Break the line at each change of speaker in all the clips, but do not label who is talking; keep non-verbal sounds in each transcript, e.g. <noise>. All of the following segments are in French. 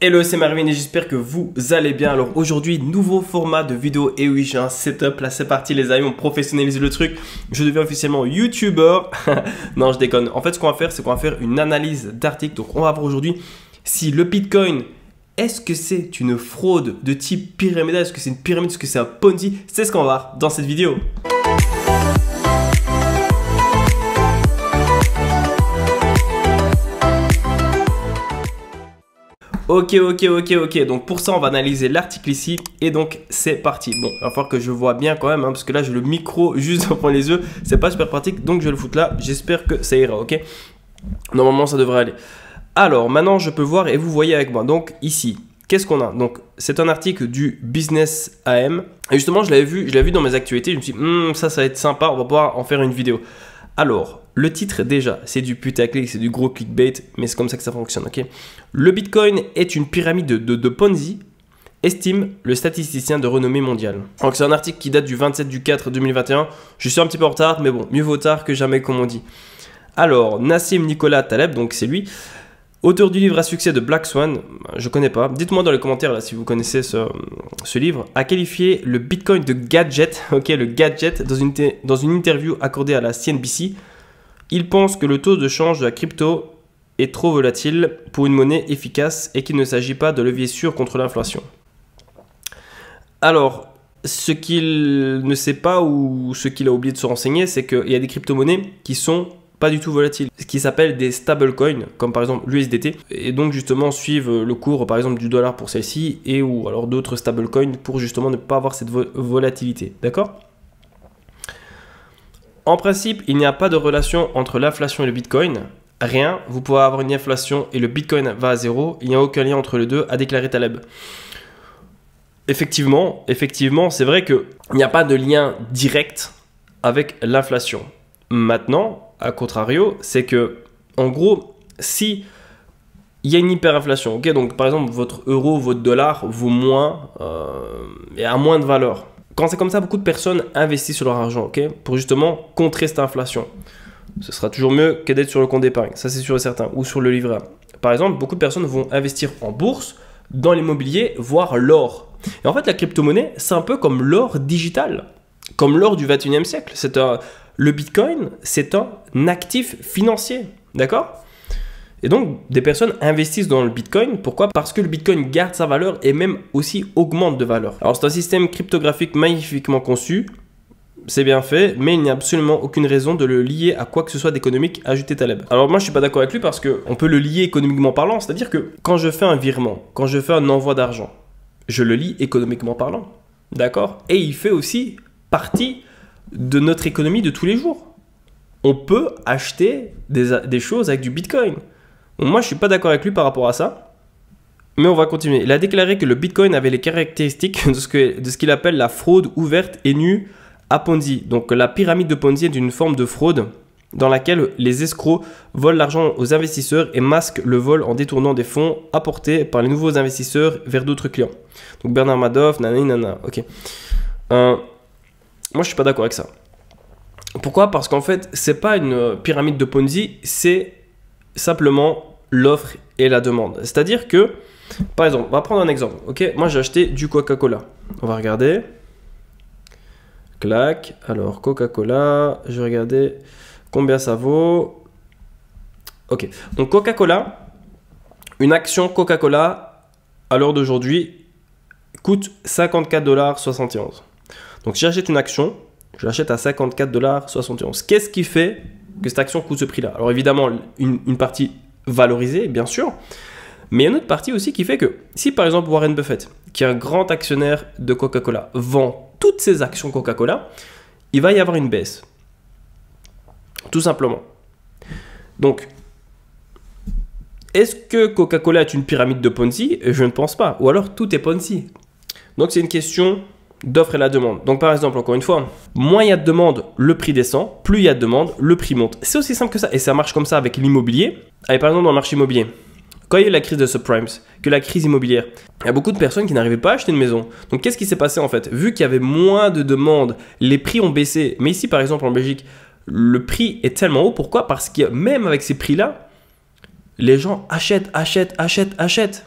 Hello, c'est Marvin et j'espère que vous allez bien. Alors aujourd'hui, nouveau format de vidéo. Et oui, j'ai un setup là, c'est parti les amis, on professionnalise le truc. Je deviens officiellement YouTuber, <laughs> non, je déconne. En fait, ce qu'on va faire, c'est qu'on va faire une analyse d'article. Donc on va voir aujourd'hui si le Bitcoin, est-ce que c'est une fraude de type pyramidal Est-ce que c'est une pyramide Est-ce que c'est un Ponzi C'est ce qu'on va voir dans cette vidéo. Ok, ok, ok, ok. Donc pour ça, on va analyser l'article ici. Et donc c'est parti. Bon, il va falloir que je vois bien quand même, hein, parce que là, j'ai le micro <laughs> juste point les yeux. C'est pas super pratique, donc je vais le foutre là. J'espère que ça ira, ok Normalement, ça devrait aller. Alors maintenant, je peux voir et vous voyez avec moi. Donc ici, qu'est-ce qu'on a Donc, c'est un article du Business AM. Et justement, je l'avais vu, je l'avais vu dans mes actualités. Je me suis dit, hmm, ça, ça va être sympa. On va pouvoir en faire une vidéo. Alors, le titre, déjà, c'est du putaclic, c'est du gros clickbait, mais c'est comme ça que ça fonctionne, ok Le Bitcoin est une pyramide de, de, Ponzi, estime le statisticien de renommée mondiale. Donc c'est un article qui date du 27 du 4 2021. Je suis un petit peu en retard, mais bon, mieux vaut tard que jamais, comme on dit. Alors, Nassim Nicolas Taleb, donc c'est lui, auteur du livre à succès de Black Swan, je connais pas. Dites-moi dans les commentaires là si vous connaissez ce, livre, a qualifié le Bitcoin de gadget, ok, le gadget dans une, dans une interview accordée à la CNBC il pense que le taux de change de la crypto est trop volatile pour une monnaie efficace et qu'il ne s'agit pas de levier sûr contre l'inflation. Alors, ce qu'il ne sait pas ou ce qu'il a oublié de se renseigner, c'est qu'il y a des crypto-monnaies qui sont pas du tout volatiles, ce qui s'appelle des stablecoins, comme par exemple l'USDT, et donc justement suivent le cours par exemple du dollar pour celle-ci et ou alors d'autres stablecoins pour justement ne pas avoir cette volatilité, d'accord en principe, il n'y a pas de relation entre l'inflation et le Bitcoin. Rien, vous pouvez avoir une inflation et le Bitcoin va à zéro, il n'y a aucun lien entre les deux, a déclaré Taleb. Effectivement, effectivement, c'est vrai qu'il n'y a pas de lien direct avec l'inflation. Maintenant, à contrario, c'est que, en gros, si il y a une hyperinflation, ok, donc par exemple votre euro, votre dollar vaut moins, euh, et a moins de valeur quand c'est comme ça, beaucoup de personnes investissent sur leur argent, ok, pour justement contrer cette inflation. Ce sera toujours mieux que d'être sur le compte d'épargne, ça c'est sûr et certain, ou sur le livret A. Par exemple, beaucoup de personnes vont investir en bourse, dans l'immobilier, voire l'or. Et en fait, la crypto-monnaie, c'est un peu comme l'or digital, comme l'or du 21e siècle. le Bitcoin, c'est un actif financier, d'accord et donc, des personnes investissent dans le Bitcoin. Pourquoi Parce que le Bitcoin garde sa valeur et même aussi augmente de valeur. Alors, c'est un système cryptographique magnifiquement conçu. C'est bien fait, mais il n'y a absolument aucune raison de le lier à quoi que ce soit d'économique, ajouté Taleb. Alors moi je suis pas d'accord avec lui parce qu'on peut le lier économiquement parlant, c'est-à-dire que quand je fais un virement, quand je fais un envoi d'argent, je le lis économiquement parlant. D'accord Et il fait aussi partie de notre économie de tous les jours. On peut acheter des choses avec du Bitcoin. Moi, je suis pas d'accord avec lui par rapport à ça. Mais on va continuer. Il a déclaré que le Bitcoin avait les caractéristiques de ce qu'il appelle la fraude ouverte et nue à Ponzi. Donc la pyramide de Ponzi est une forme de fraude dans laquelle les escrocs volent l'argent aux investisseurs et masquent le vol en détournant des fonds apportés par les nouveaux investisseurs vers d'autres clients. Donc Bernard Madoff, nanani, ok. Euh, moi, je suis pas d'accord avec ça. Pourquoi Parce qu'en fait, c'est pas une euh, pyramide de Ponzi, c'est simplement l'offre et la demande. C'est-à-dire que, par exemple, on va prendre un exemple. Ok, moi j'ai acheté du Coca-Cola. On va regarder. Clac. Alors Coca-Cola, je regardais combien ça vaut. Ok. Donc Coca-Cola, une action Coca-Cola à l'heure d'aujourd'hui coûte 54,71$. Donc si j'achète une action, je l'achète à 54,71$. Qu'est-ce qui fait que cette action coûte ce prix-là. Alors évidemment, une, partie valorisée, bien sûr, mais il y a une autre partie aussi qui fait que si par exemple Warren Buffett, qui est un grand actionnaire de Coca-Cola, vend toutes ses actions Coca-Cola, il va y avoir une baisse. Tout simplement. Donc, est-ce que Coca-Cola est une pyramide de Ponzi Je ne pense pas. Ou alors tout est Ponzi. Donc c'est une question d'offre et la demande. Donc par exemple, encore une fois, moins il y a de demande, le prix descend, plus il y a de demande, le prix monte. C'est aussi simple que ça, et ça marche comme ça avec l'immobilier. Allez, par exemple, dans le marché immobilier, quand il y a eu la crise de subprimes, que la crise immobilière, il y a beaucoup de personnes qui n'arrivaient pas à acheter une maison. Donc qu'est-ce qui s'est passé en fait Vu qu'il y avait moins de demandes, les prix ont baissé. Mais ici par exemple en Belgique, le prix est tellement haut. Pourquoi Parce que même avec ces prix-là, les gens achètent, achètent, achètent, achètent.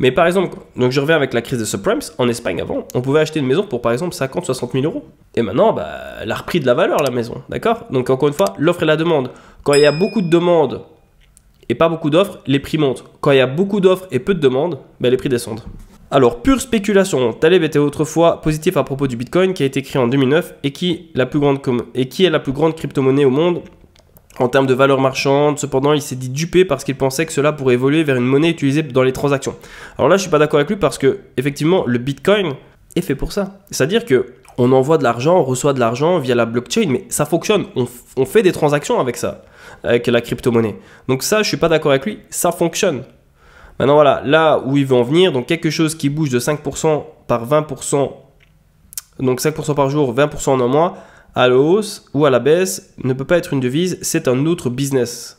Mais par exemple, donc je reviens avec la crise des subprimes, en Espagne avant, on pouvait acheter une maison pour par exemple 50, 60 000 euros. Et maintenant, bah, elle a repris de la valeur la maison, d'accord Donc encore une fois, l'offre et la demande. Quand il y a beaucoup de demandes et pas beaucoup d'offres, les prix montent. Quand il y a beaucoup d'offres et peu de demandes, bah, les prix descendent. Alors, pure spéculation. Taleb était autrefois positif à propos du Bitcoin qui a été créé en 2009 et qui est la plus grande crypto-monnaie au monde en termes de valeur marchande. Cependant, il s'est dit dupé parce qu'il pensait que cela pourrait évoluer vers une monnaie utilisée dans les transactions. Alors là, je suis pas d'accord avec lui parce que effectivement, le Bitcoin est fait pour ça. C'est-à-dire que on envoie de l'argent, on reçoit de l'argent via la blockchain, mais ça fonctionne. On, fait des transactions avec ça, avec la crypto-monnaie. Donc ça, je suis pas d'accord avec lui. Ça fonctionne. Maintenant voilà, là où il veut en venir, donc quelque chose qui bouge de 5% par 20%, donc 5% par jour, 20% en un mois, à la hausse ou à la baisse ne peut pas être une devise, c'est un autre business.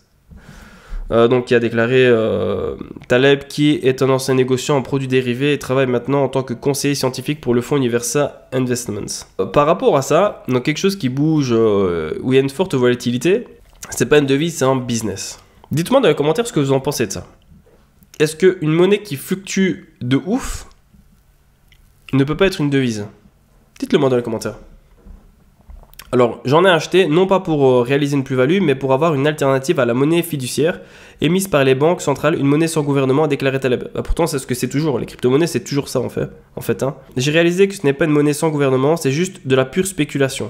Euh, donc qui a déclaré euh, Taleb, qui est un ancien négociant en produits dérivés et travaille maintenant en tant que conseiller scientifique pour le fonds Universa Investments. Euh, par rapport à ça, donc quelque chose qui bouge, où il y a une forte volatilité, c'est pas une devise, c'est un business. Dites-moi dans les commentaires ce que vous en pensez de ça. Est-ce qu'une monnaie qui fluctue de ouf ne peut pas être une devise Dites-le moi dans les commentaires. Alors j'en ai acheté non pas pour euh, réaliser une plus-value, mais pour avoir une alternative à la monnaie fiduciaire émise par les banques centrales, une monnaie sans gouvernement déclarée telle. Bah, pourtant c'est ce que c'est toujours, les crypto-monnaies c'est toujours ça en fait. En fait hein. J'ai réalisé que ce n'est pas une monnaie sans gouvernement, c'est juste de la pure spéculation.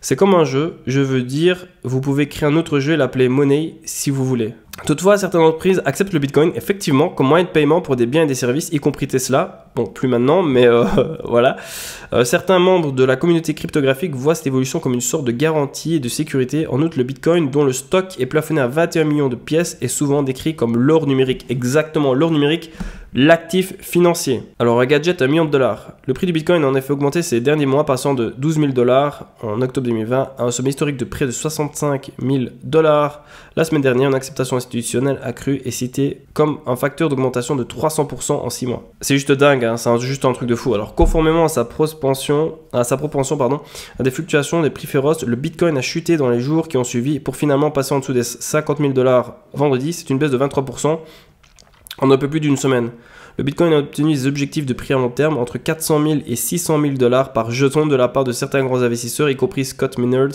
C'est comme un jeu, je veux dire, vous pouvez créer un autre jeu et l'appeler Money si vous voulez. Toutefois, certaines entreprises acceptent le Bitcoin effectivement comme moyen de paiement pour des biens et des services, y compris Tesla. Bon, plus maintenant, mais euh, <laughs> voilà. Euh, certains membres de la communauté cryptographique voient cette évolution comme une sorte de garantie et de sécurité. En outre, le Bitcoin, dont le stock est plafonné à 21 millions de pièces, est souvent décrit comme l'or numérique. Exactement, l'or numérique, l'actif financier. Alors un gadget à 1 million de dollars. Le prix du Bitcoin a en effet augmenté ces derniers mois, passant de 12 000 dollars en octobre 2020 à un sommet historique de près de 65 000 dollars. La semaine dernière, une acceptation institutionnelle accrue est citée comme un facteur d'augmentation de 300% en 6 mois. C'est juste dingue, hein. c'est juste un truc de fou. Alors conformément à sa propension, à, sa pardon, à des fluctuations des prix féroces, le Bitcoin a chuté dans les jours qui ont suivi pour finalement passer en dessous des 50 000 dollars vendredi. C'est une baisse de 23% en un peu plus d'une semaine. Le Bitcoin a obtenu des objectifs de prix à long terme entre 400 000 et 600 000 dollars par jeton de la part de certains grands investisseurs, y compris Scott Minard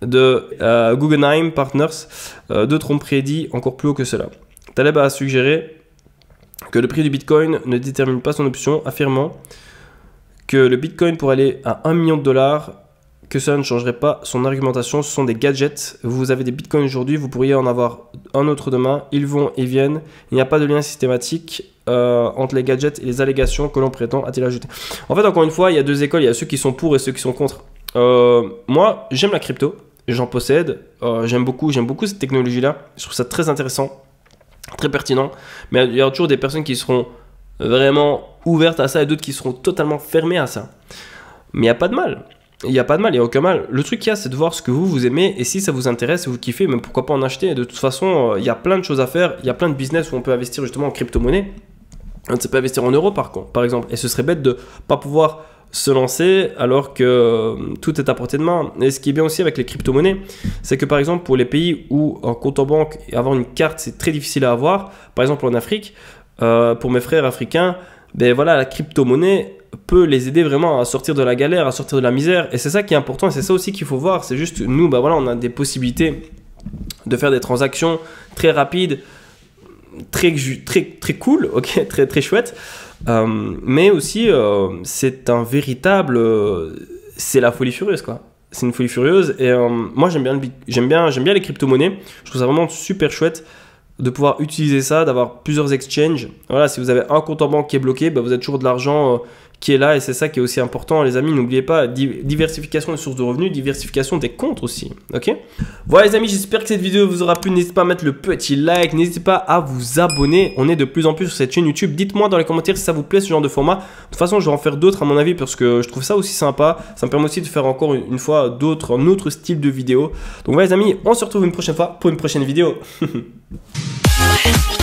de euh, Guggenheim Partners. Euh, de D'autres prédit encore plus haut que cela. Taleb a suggéré que le prix du Bitcoin ne détermine pas son option, affirmant que le Bitcoin pourrait aller à 1 million de dollars que ça ne changerait pas son argumentation. Ce sont des gadgets. Vous avez des bitcoins aujourd'hui, vous pourriez en avoir un autre demain. Ils vont et viennent. Il n'y a pas de lien systématique. Euh, entre les gadgets et les allégations que l'on prétend, a-t-il ajouté. En fait, encore une fois, il y a deux écoles, il y a ceux qui sont pour et ceux qui sont contre. Euh, moi, j'aime la crypto, j'en possède, euh, j'aime beaucoup, j'aime beaucoup cette technologie-là, je trouve ça très intéressant, très pertinent, mais il y a toujours des personnes qui seront vraiment ouvertes à ça et d'autres qui seront totalement fermées à ça. Mais il n'y a pas de mal. Il n'y a pas de mal, il n'y a aucun mal. Le truc qu'il y a, c'est de voir ce que vous, vous aimez et si ça vous intéresse vous kiffez, même pourquoi pas en acheter. De toute façon, euh, il y a plein de choses à faire, il y a plein de business où on peut investir justement en crypto-monnaie. On ne sait pas investir en euros par contre, par exemple. Et ce serait bête de pas pouvoir se lancer alors que euh, tout est à portée de main. Et ce qui est bien aussi avec les crypto-monnaies, c'est que par exemple pour les pays où un compte en banque, et avoir une carte, c'est très difficile à avoir, par exemple en Afrique, euh, pour mes frères africains, ben voilà, la crypto-monnaie, les aider vraiment à sortir de la galère, à sortir de la misère. Et c'est ça qui est important, c'est ça aussi qu'il faut voir. C'est juste nous, bah voilà, on a des possibilités de faire des transactions très rapides, très, très, très cool, ok, <laughs> très, très chouette. Euh, mais aussi, euh, c'est un véritable. Euh, c'est la folie furieuse, quoi. C'est une folie furieuse. Et moi, j'aime bien, j'aime bien, j'aime bien les crypto-monnaies. Je trouve ça vraiment super chouette de pouvoir utiliser ça, d'avoir plusieurs exchanges. Voilà, si vous avez un compte en banque qui est bloqué, bah vous êtes toujours de l'argent qui est là et c'est ça qui est aussi important. Les amis, n'oubliez pas, diversification des sources de revenus, diversification des comptes aussi. Ok Voilà les amis, j'espère que cette vidéo vous aura plu. N'hésitez pas à mettre le petit like, n'hésitez pas à vous abonner. On est de plus en plus sur cette chaîne YouTube. Dites-moi dans les commentaires si ça vous plaît ce genre de format. De toute façon, je vais en faire d'autres à mon avis parce que je trouve ça aussi sympa. Ça me permet aussi de faire encore une fois d'autres, un autre style de vidéo. Donc voilà les amis, on se retrouve une prochaine fois pour une prochaine vidéo. <laughs>